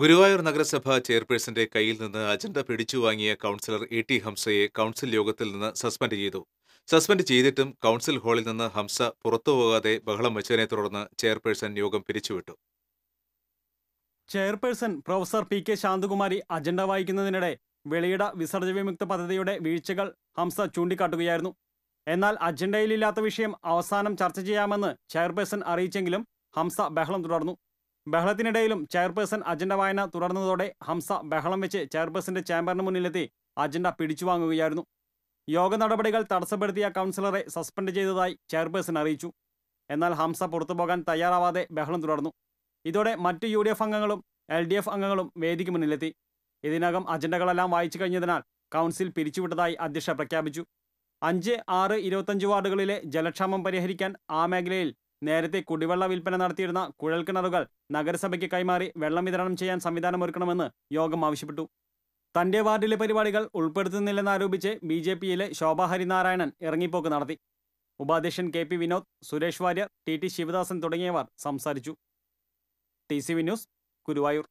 ഗുരുവായൂർ നഗരസഭ ചെയർപേഴ്സന്റെ കയ്യിൽ നിന്ന് അജണ്ട പിടിച്ചു വാങ്ങിയ കൗൺസിലർ എ ടി ഹംസയെ കൗൺസിൽ യോഗത്തിൽ നിന്ന് സസ്പെൻഡ് ചെയ്തു സസ്പെൻഡ് ചെയ്തിട്ടും കൗൺസിൽ ഹാളിൽ നിന്ന് ഹംസ പുറത്തുപോകാതെ ബഹളം വെച്ചതിനെ തുടർന്ന് ചെയർപേഴ്സൺ യോഗം പിരിച്ചുവിട്ടു chairperson professor P K Shanthakumari agenda വായിക്കുന്നതിനിടെ വെളിയിട വിസർജ്ജ വിമുക്ത പദ്ധതിയുടെ വീഴ്ചകൾ ഹംസ ചൂണ്ടിക്കാട്ടുകയായിരുന്നു എന്നാൽ അജണ്ടയിലില്ലാത്ത വിഷയം അവസാനം ചർച്ച ചെയ്യാമെന്ന് ചെയർപേഴ്സൺ അറിയിച്ചെങ്കിലും ഹംസ ബഹളം തുടർന്നു ബഹളത്തിനിടയിലും ചെയർപേഴ്സൺ അജണ്ട വായന തുടർന്നതോടെ ഹംസ ബഹളം വെച്ച് ചെയർപേഴ്സന്റെ ചേംബറിന് മുന്നിലെത്തി അജണ്ട പിടിച്ചുവാങ്ങുകയായിരുന്നു യോഗ നടപടികൾ തടസ്സപ്പെടുത്തിയ കൗൺസിലറെ സസ്പെൻഡ് ചെയ്തതായി ചെയർപേഴ്സൺ അറിയിച്ചു എന്നാൽ ഹംസ പുറത്തുപോകാൻ തയ്യാറാവാതെ ബഹളം തുടർന്നു ഇതോടെ മറ്റ് യു അംഗങ്ങളും എൽ അംഗങ്ങളും വേദിക്ക് മുന്നിലെത്തി ഇതിനകം അജണ്ടകളെല്ലാം വായിച്ചു കഴിഞ്ഞതിനാൽ കൗൺസിൽ പിരിച്ചുവിട്ടതായി അധ്യക്ഷ പ്രഖ്യാപിച്ചു അഞ്ച് ആറ് ഇരുപത്തഞ്ച് വാർഡുകളിലെ ജലക്ഷാമം പരിഹരിക്കാൻ ആ മേഖലയിൽ നേരത്തെ കുടിവെള്ള വിൽപ്പന നടത്തിയിരുന്ന കുഴൽക്കിണറുകൾ നഗരസഭയ്ക്ക് കൈമാറി വെള്ളം വിതരണം ചെയ്യാൻ സംവിധാനമൊരുക്കണമെന്ന് യോഗം ആവശ്യപ്പെട്ടു തന്റെ വാർഡിലെ പരിപാടികൾ ഉൾപ്പെടുത്തുന്നില്ലെന്നാരോപിച്ച് ബി ജെ പിയിലെ ശോഭാ ഹരിനാരായണൻ ഇറങ്ങിപ്പോക്ക് നടത്തി ഉപാധ്യക്ഷൻ K P Vinod Suresh Warrier T T Sivadasan തുടങ്ങിയവർ സംസാരിച്ചു T C V news Guruvayur